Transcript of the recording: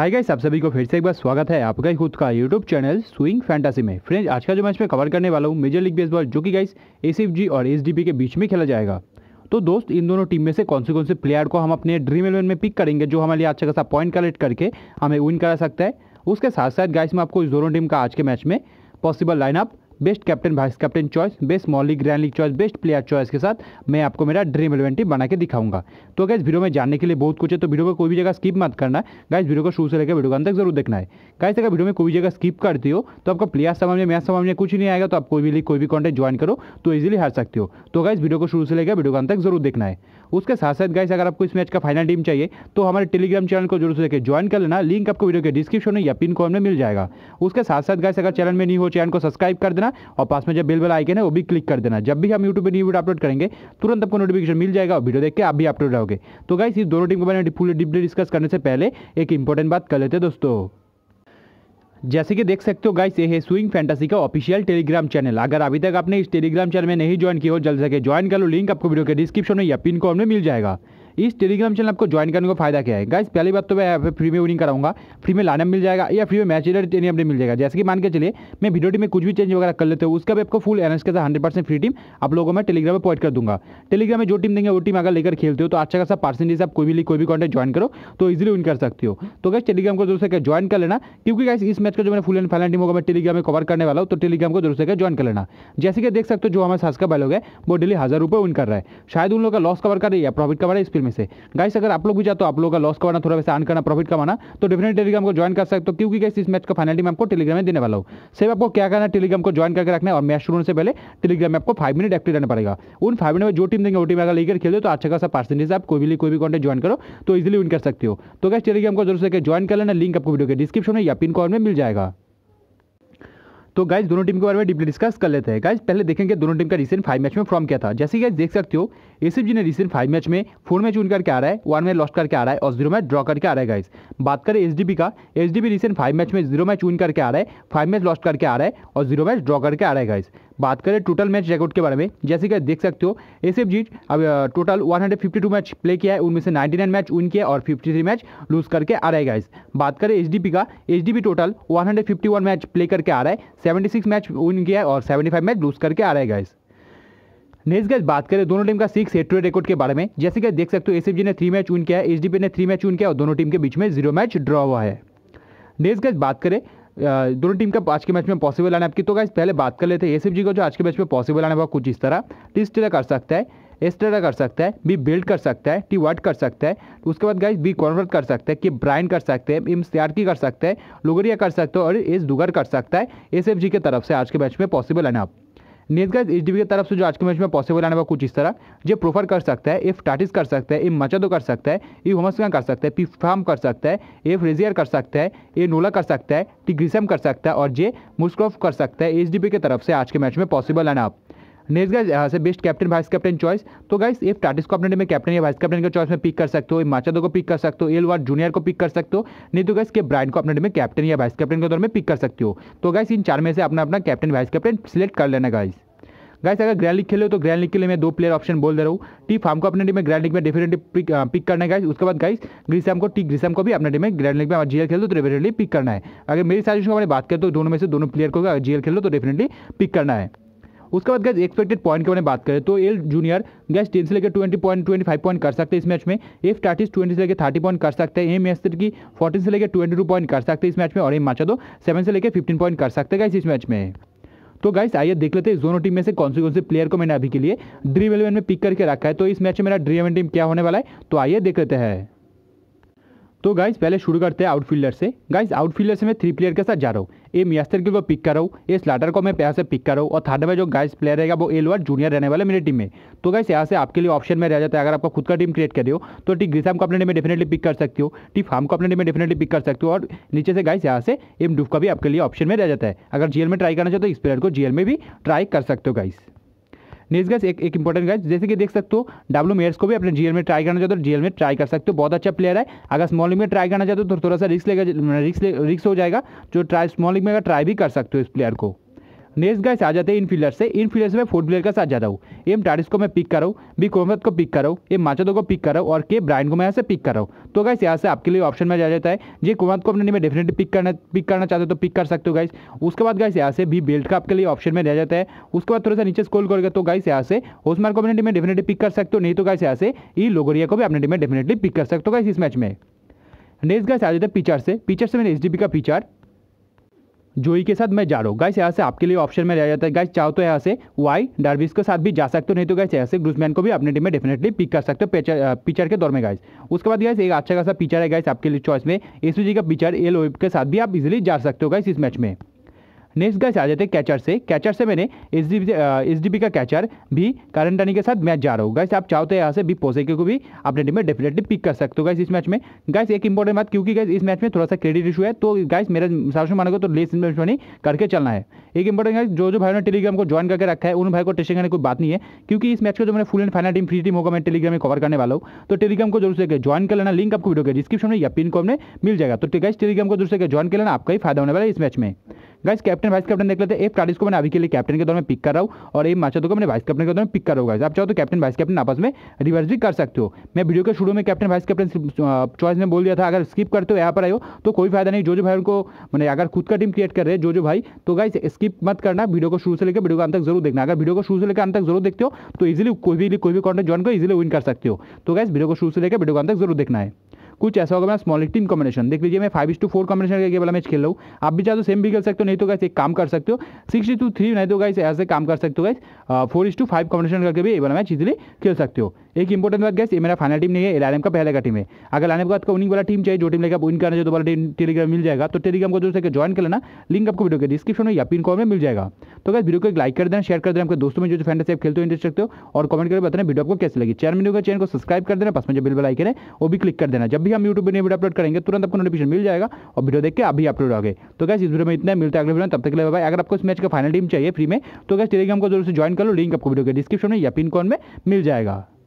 hi guys आप सभी को फिर से एक बार स्वागत है आपका खुद का यूट्यूब चैनल स्विंग फैंटासी में फ्रेंड्स आज का जो मैच मैं कवर करने वाला हूँ मेजर लीग बेसबॉल जो कि गाइस एसीएफजी और एसडीपी के बीच में खेला जाएगा तो दोस्त इन दोनों टीम में से कौन से कौन से प्लेयर को हम अपने ड्रीम इलेवन में पिक करेंगे जो हमारे लिए अच्छा खासा पॉइंट कलेक्ट करके हमें विन करा सकता है उसके साथ साथ गाइस में आपको इस दोनों टीम का आज के मैच में possible lineup best captain vice captain choice best मॉलिक grand league choice best player choice के साथ मैं आपको मेरा ड्रीम इलेवन टीम बना के दिखाऊंगा तो गैस वीडियो में जानने के लिए बहुत कुछ है तो वीडियो को कोई भी जगह स्किप मत करना है गाइस वीडियो को शुरू से लेकर वीडियो का तक जरूर देखना है गाइस अगर वीडियो में कोई जगह स्किप करती हो तो आपका प्लेयर समझ में मैच समझ में कुछ नहीं आएगा तो आप कोई भी कोई भी कॉन्टेंट ज्वाइन करो तो इजिली हार सकते हो तो गाइस वीडियो को शुरू से लेकर वीडियो का जरूर देखना है उसके साथ साथ गाइस अगर आपको इस मैच का फाइनल टीम चाहिए तो हमारे टेलीग्राम चैनल को जरूर से लेकर ज्वाइन कर लेना लिंक आपको वीडियो के डिस्क्रिप्शन में या पिन कॉम में मिल जाएगा उसके साथ साथ गाइस अगर चैनल में नहीं हो चैनल को सब्सक्राइब कर देना देना और पास में जब बेल बेल आइकन है वो भी क्लिक कर देना जब भी हम यूट्यूब पर न्यू वीडियो अपलोड करेंगे तुरंत आपको नोटिफिकेशन मिल जाएगा और वीडियो देख के आप भी अपलोड रहोगे तो गाइस इस दोनों टीम को मैंने में पूरी डिपली डिस्कस करने से पहले एक इंपॉर्टेंट बात कर लेते हैं दोस्तों जैसे कि देख सकते हो गाइस ये है स्विंग फैंटेसी का ऑफिशियल टेलीग्राम चैनल अगर अभी तक आपने इस टेलीग्राम चैनल में नहीं ज्वाइन किया हो जल्द से जल्द ज्वाइन कर लो लिंक आपको वीडियो के डिस्क्रिप्शन में या पिन कॉम में मिल जाएगा इस टेलीग्राम चैनल आपको ज्वाइन करने का फायदा क्या है गाइस पहली बात तो मैं यहाँ पे फ्री में विनिंग कराऊंगा फ्री में लाना मिल जाएगा या फ्री में मैच रेडर ट्रेनिंग अपडेट मिल जाएगा जैसे कि मान के चलिए मैं वीडियो टीम में कुछ भी चेंज वगैरह कर लेते हो उसका भी आपको फुल एनएस के साथ हंड्रेड फ्री टीम आप लोगों को टेलीग्राम पर पॉइंट कर दूंगा टेलीग्राम में जो टीम देंगे वो टीम अगर लेकर खेलते हो तो अच्छा खासा परसेंटेज आप कोई भी कोई भी कॉन्टेक्ट ज्वाइन करो तो इजिली विन कर सकते हो तो गैस टेलीग्राम को जरूर से ज्वाइन कर लेना क्योंकि गाइस इस मैच का जो मैंने फुल एंड फाइनल टीम होगा मैं टेलीग्राम में कवर करने वाला हूँ तो टेलीग्राम को जरूर से ज्वाइन कर लेना जैसे कि देख सकते हो जो हमारे सास का बैलोग है वो डेली हज़ार रुपये विन कर रहा है शायद उन लोग का लॉस कवर कर रही है प्रॉफिट कवर है इस फिल्म में से गाइस अगर आप लोग भी जाते तो आप लोगों का लॉस कमाना थोड़ा वैसे अर्न करना प्रॉफिट कमाना तो डेफिनेट टेलीग्राम को ज्वाइन कर सकते हो क्योंकि गाइस इस मैच का फाइनली मैं आपको टेलीग्राम में देने वाला हूँ सिर्फ आपको क्या करना टेलीग्राम को ज्वाइन करके रखना और मैच शुरू होने से पहले टेलीग्राम में आपको फाइव मिनट एक्टिव रहना पड़ेगा उन फाइव मिनट में जो टीम देंगे वो टीम अगर लेकर खेलो तो अच्छा खासा पर्सेंटेज आप कोई भी कोई भी कॉन्टेंट ज्वाइन करो तो इजिली विन कर सकते हो तो गाइस टेलीग्राम को जरूर से ज्वाइन कर लेना लिंक आपको वीडियो के डिस्क्रिप्शन में या पिन कॉल में मिल जाएगा तो गाइज दोनों टीम के बारे में डीपली डिस्कस कर लेते हैं गाइज पहले देखेंगे दोनों टीम का रिसेंट फाइव मैच में फॉर्म क्या था जैसे गाइज देख सकते हो एसिफ जी ने रिसेंट फाइव मैच में फोर मैच विन करके आ रहा है वन मैच लॉस्ट करके आ रहा है और जीरो मैच ड्रॉ करके आ रहा है गाइज बात करें एच का एच रिसेंट फाइव मैच में जीरो मैच उन करके आ रहा है फाइव मैच लॉस्ट करके आ रहा है और जीरो मैच ड्रॉ करके आ रहा है गाइज बात करें टोटल मैच रिकॉर्ड के बारे में जैसे कि देख सकते हो एस एफ जी अब टोटल 152 मैच प्ले किया है उनमें से 99 मैच विन किया और 53 मैच लूज करके आ रहा है गाइस बात करें एच का एच टोटल 151 मैच प्ले करके आ रहा है 76 मैच विन किया है और 75 मैच लूज करके आ रहा है गाइस नेक्स्ट गैस बात करें दोनों टीम का six head to head record के बारे में जैसे कि देख सकते हो जी ने थ्री मैच विन किया है पी ने थ्री मैच विन किया और दोनों टीम के बीच में जीरो मैच ड्रॉ हुआ है नेक्स्ट गैस बात करें दोनों टीम का आज के मैच में पॉसिबल आने आपकी तो गाइज पहले बात कर लेते हैं ए जी का जो आज के मैच में पॉसिबल आने वाला कुछ इस तरह टी स्टेर कर सकता है एस टेरा कर सकता है बी बिल्ड कर सकता है टी वर्ट कर सकता है तो उसके बाद गाइज बी कॉन्वर्ट कर सकते हैं कि ब्राइन कर सकते हैं इम स्यारकी कर सकते हैं लोगरिया कर सकते हो और एस दुगर कर सकता है एस एफ जी तरफ से आज के मैच में पॉसिबल है ना आप नेक्स्ट गाइज एच की तरफ से जो आज के मैच में पॉसिबल आने वाला कुछ इस तरह ये प्रोफर कर सकता है इफ टाटिस कर सकता है इफ मचादो कर सकता है इफ होमसगा कर सकता है पी फार्म कर सकता है इफ रेजियर कर सकता है ए नोला कर सकता है टिग्रिसम कर सकता है और जे मुस्क्रोफ कर सकता है एच की तरफ से आज के मैच में पॉसिबल है आप नेक्स्ट गाइज यहाँ से best captain vice captain choice तो गाइस ये टाटिस को अपने में कैप्टन या वाइस कैप्टन के चॉइस में पिक कर सकते हो माचादो को पिक कर सकते हो एल वार जूनियर को पिक कर सकते हो नहीं तो गाइस के ब्रांड को अपने में कैप्टन या वाइस कैप्टन के तौर में पिक कर सकते हो तो गाइस इन चार में से अपना अपना कैप्टन वाइस कैप्टन सिलेक्ट कर लेना गाइस गाइस अगर ग्रैंड लीग खेलो तो ग्रैंड लीग के लिए मैं दो प्लेयर ऑप्शन बोल दे रहा हूँ टी फार्म को अपने टीम में ग्रैंड लीग में डेफिनेटली पिक पिक करना है गाइस उसके बाद गाइस ग्रीसम को टी ग्रीसम को भी अपने टीम में ग्रैंड लीग में अगर जीएल खेलो तो डेफिनेटली पिक करना है अगर मेरी साजिश को मैंने बात करें तो दोनों में से दोनों प्लेयर को अगर जीएल खेलो तो डेफिनेटली पिक करना है उसके बाद गैस एक्सपेक्टेड पॉइंट के बारे में बात करें तो एल जूनियर गैस टेन से लेकर twenty point twenty five point कर सकते हैं इस मैच में एफ टाटिस ट्वेंटी से लेकर थर्टी पॉइंट कर सकते हैं एम एस की फोर्टीन से लेकर ट्वेंटी टू पॉइंट कर सकते हैं इस मैच में और एम माचा दो सेवन से लेकर फिफ्टीन पॉइंट कर सकते हैं गैस इस मैच में तो गाइस आइए देख लेते हैं दोनों टीम में से कौन से कौन से प्लेयर को मैंने अभी के लिए ड्रीम इलेवन में पिक करके रखा है तो इस मैच में मेरा ड्रीम इलेवन टीम क्या होने वाला है तो आइए देख लेते हैं तो गाइज पहले शुरू करते हैं आउटफील्डर से गाइज आउटफील्डर से मैं थ्री प्लेयर के साथ जा रहा हूँ ए मियास्तर को पिक कर रहा हूँ ए स्लाटर को मैं पैर से पिक कर रहा हूँ और थर्ड में जो गाइज प्लेयर रहेगा वो एल वर्ड जूनियर रहने वाला मेरी टीम में तो गाइस यहाँ से आपके लिए ऑप्शन में रह जाता है अगर आपका खुद का टीम क्रिएट करे हो तो टी ग्रीसाम को अपने टीम में डेफिनेटली पिक कर सकते हो टी फार्म को अपने टीम में डेफिनेटली पिक कर सकते हो और नीचे से गाइस यहाँ से एम डूफ का भी आपके लिए ऑप्शन में रह जाता है अगर जीएल में ट्राई करना चाहते हो इस प्लेयर को जीएल में भी ट्राई कर सकते हो गाइज़ नेक्स्ट गैस एक एक इंपॉर्टेंट गैस जैसे कि देख सकते हो डब्ल्यू मेयर्स को भी अपने जीएल में ट्राई करना चाहते हो जीएल तो में ट्राई कर सकते हो बहुत अच्छा प्लेयर है अगर स्मॉल लीग में ट्राई करना चाहते हो तो थोड़ा सा रिस्क लेगा रिस्क रिस्क हो जाएगा जो ट्राई स्मॉल लीग में अगर ट्राई भी कर सकते हो इस प्लेयर को नेक्स्ट गाइस आ जाते हैं इन फील्डर से इन फील्डर से मैं फोर्थ प्लेयर के साथ जाता हूँ एम टारिस को मैं पिक कर रहा हूँ बी कोमत को पिक कर रहा हूँ एम माचदो को पिक कर रहा हूँ और के ब्रायन को मैं यहाँ से पिक कर रहा हूँ तो गाइस यहाँ से आपके लिए ऑप्शन में जा जाता है जे कोमत को अपने में डेफिनेटली पिक करना पिक करना चाहते हो तो पिक कर सकते हो गाइस उसके बाद गाइस यहाँ से भी बेल्ट का आपके लिए ऑप्शन में रह जाता है उसके बाद थोड़ा सा नीचे स्कोल करोगे तो गाइस यहाँ से ओसमार को अपने में डेफिनेटली पिक कर सकते हो नहीं तो गाइस यहाँ से ई e लोगोरिया को भी अपने में डेफिनेटली पिक कर सकते हो गाइस इस मैच में नेक्स्ट गाइस आ जाता है पिचर से पिचर से मैंने एच का पिचर जोई के साथ मैं जा रहा हूँ गाइस यहाँ से आपके लिए ऑप्शन में रह जाता है गाइस चाहो तो यहाँ से वाई डार्विस के साथ भी जा सकते हो नहीं तो गाइस यहाँ से ग्रुजमैन को भी अपने टीम में डेफिनेटली पिक कर सकते हो पिचर के दौर में गाइस उसके बाद गाइस एक अच्छा खासा पिचर है गाइस आपके लिए चॉइस में एसूजी का पिचर एल के साथ भी आप इजिली जा सकते हो गाइस इस मैच में नेक्स्ट गैस आ जाते हैं कैचर से कैचर से मैंने एस पी uh, का कैचर भी करंट रनिंग के साथ मैच जा रहा हूँ गैस आप चाहो तो यहाँ से भी पोसेके को भी अपने टीम में डेफिनेटली पिक कर सकते हो गैस इस मैच में गैस एक इंपॉर्टेंट बात क्योंकि गैस इस मैच में थोड़ा सा क्रेडिट इशू है तो गैस मेरा से मानोगे तो लेस इन्वेस्टमेंट करके चलना है एक इंपॉर्टेंट गैस जो जो भाई ने टेलीग्राम को ज्वाइन करके रखा है उन भाई को टेस्टिंग करने कोई बात नहीं है क्योंकि इस मैच को जो मैंने full and final team free team होगा मैं टेलीग्राम में कवर करने वाला हूँ तो टेलीग्राम को जरूर से ज्वाइन कर लेना लिंक आपको वीडियो के डिस्क्रिप्शन में या पिन को में मिल जाएगा तो गैस टेलीग्राम को जरूर से ज्वाइन कर लेना आपका ही फायदा होने वाला है इस मैच में गैस कैप कैप्टन वाइस कैप्टन देख लेते हैं एफ टारिस को मैंने अभी के लिए कैप्टन के दौर में पिक कर रहा हूँ और एम माचदो को मैंने वाइस कैप्टन के दौर में पिक कर रहा हूँ आप चाहो तो कैप्टन वाइस कैप्टन आपस में रिवर्स भी कर सकते हो मैं वीडियो के शुरू में कैप्टन वाइस कैप्टन चॉइस में बोल दिया था अगर स्किप करते हो यहाँ पर आए हो तो कोई फायदा नहीं जो जो भाई उनको मैंने अगर खुद का टीम क्रिएट कर रहे हैं जो जो भाई तो गाइस स्किप मत करना वीडियो को शुरू से लेकर वीडियो को अंत तक जरूर देखना अगर वीडियो को शुरू से लेकर अंत तक जरूर देखते हो तो इजिली कोई भी कोई भी कॉन्टेंट ज्वाइन को इजिली विन कर सकते हो तो गाइस वीडियो को शुरू से लेकर वीडियो को अंत तक जरूर देखना है कुछ ऐसा होगा मैं स्मॉल टीम कॉम्बिनेशन देख लीजिए मैं फाइव टू फोर कॉम्बिनेशन का वाला मैच खेल रहा हूँ आप भी चाहे तो सेम भी खेल सकते हो नहीं तो गाइस एक काम कर सकते हो सिक्स टू थ्री नहीं तो गाइस ऐसे काम कर सकते हो guys four two five combination करके भी ये वाला मैच इजिली खेल सकते हो एक इंपॉर्टेंट बात गैस ये मेरा फाइनल टीम नहीं है एल का पहले का टीम है अगर लाने के बाद का विनिंग वाला टीम चाहिए जो टीम लेकर विन करना चाहिए तो वाला टीम टेलीग्राम मिल जाएगा तो टेलीग्राम को जो है ज्वाइन कर लेना लिंक आपको वीडियो के डिस्क्रिप्शन में या पिन कॉल में मिल जाएगा तो गैस वीडियो को एक लाइक कर देना शेयर कर देना आपके दोस्तों में जो फ्रेंड से खेलते हो इंटरेस्ट रखते हो और कमेंट करके बताना वीडियो आपको कैसे लगी चैनल वीडियो का चैनल को सब्सक्राइब कर देना पास में जो बिल बेल आइकन है वो भी क्लिक कर देना जब भी भी हम यूट्यूब पर वीडियो अपलोड करेंगे तुरंत आपको नोटिफिकेशन मिल जाएगा और वीडियो देख के अभी अपलोड हो गए तो कैसे इस वीडियो में इतना मिलता है अगले वीडियो तब तक के भाई अगर आपको इस मैच का फाइनल टीम चाहिए फ्री में तो कैसे टेलीग्राम को जरूर से ज्वाइन कर लो लिंक आपको वीडियो के डिस्क्रिप्शन में या पिन कॉन में मिल जाएगा